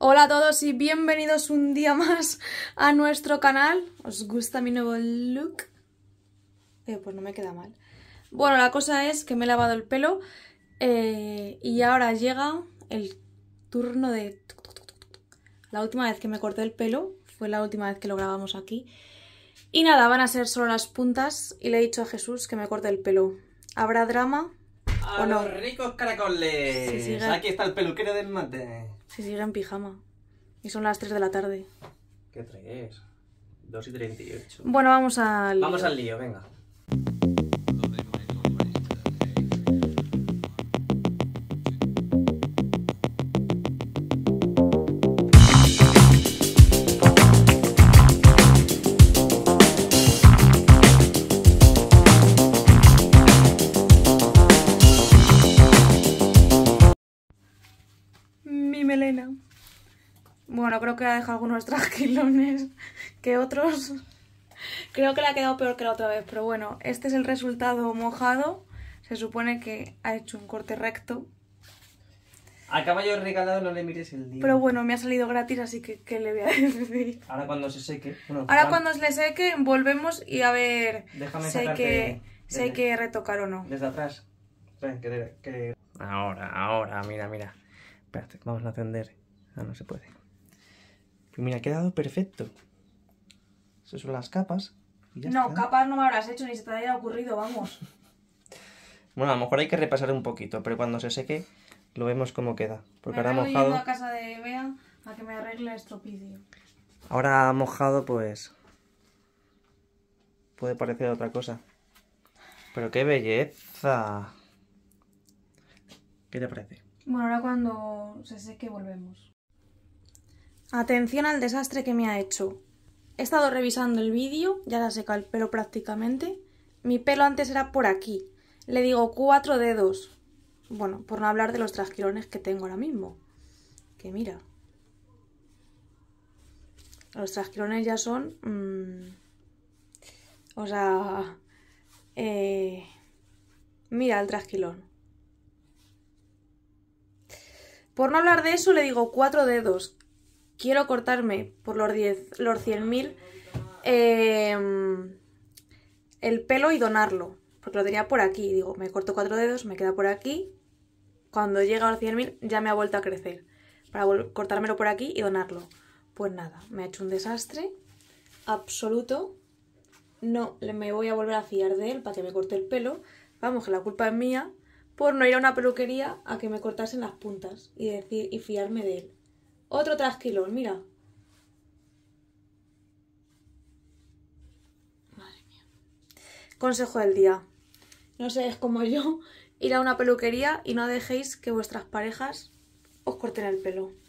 Hola a todos y bienvenidos un día más a nuestro canal. ¿Os gusta mi nuevo look? Eh, pues no me queda mal. Bueno, la cosa es que me he lavado el pelo eh, y ahora llega el turno de... La última vez que me corté el pelo fue la última vez que lo grabamos aquí. Y nada, van a ser solo las puntas y le he dicho a Jesús que me corte el pelo. ¿Habrá drama? A los ricos caracoles. Aquí está el peluquero del mate. Si sigue en pijama. Y son las 3 de la tarde. ¿Qué 3? 2 y 38. Bueno, vamos al. lío. Vamos al lío, venga. melena. Bueno, creo que ha dejado algunos tranquilones que otros. Creo que le ha quedado peor que la otra vez, pero bueno, este es el resultado mojado. Se supone que ha hecho un corte recto. Al caballo regalado no le mires el día. Pero bueno, me ha salido gratis, así que ¿qué le voy a decir? Ahora cuando se seque. Ahora cuando se seque, volvemos y a ver si, hay que, que retocar o no. Desde atrás. Ahora, ahora, mira, mira vamos a encender. Ah, no se puede. Pues mira, ha quedado perfecto. Esas son las capas. no, capas no me habrás hecho ni se te haya ocurrido, vamos. bueno, a lo mejor hay que repasar un poquito, pero cuando se seque lo vemos cómo queda. Porque me ahora mojado. a casa de Bea a que me arregle el estropicio. Ahora mojado, pues. Puede parecer otra cosa. Pero qué belleza. ¿Qué te parece? Bueno, ahora cuando se seque volvemos. Atención al desastre que me ha hecho. He estado revisando el vídeo, ya la seca el pelo prácticamente. Mi pelo antes era por aquí. Le digo cuatro dedos. Bueno, por no hablar de los trasquilones que tengo ahora mismo. Que mira. Los trasquilones ya son... Mm, o sea... Eh, mira el trasquilón. Por no hablar de eso, le digo cuatro dedos. Quiero cortarme por los, los 100.000 em, el pelo y donarlo. Porque lo tenía por aquí. Digo, me corto cuatro dedos, me queda por aquí. Cuando llega a los 100.000 ya me ha vuelto a crecer. Para cortármelo por aquí y donarlo. Pues nada, me ha hecho un desastre absoluto. No me voy a volver a fiar de él para que me corte el pelo. Vamos, que la culpa es mía por no ir a una peluquería a que me cortasen las puntas y decir y fiarme de él. Otro trasquilón, mira. Madre mía. Consejo del día. No seáis como yo, ir a una peluquería y no dejéis que vuestras parejas os corten el pelo.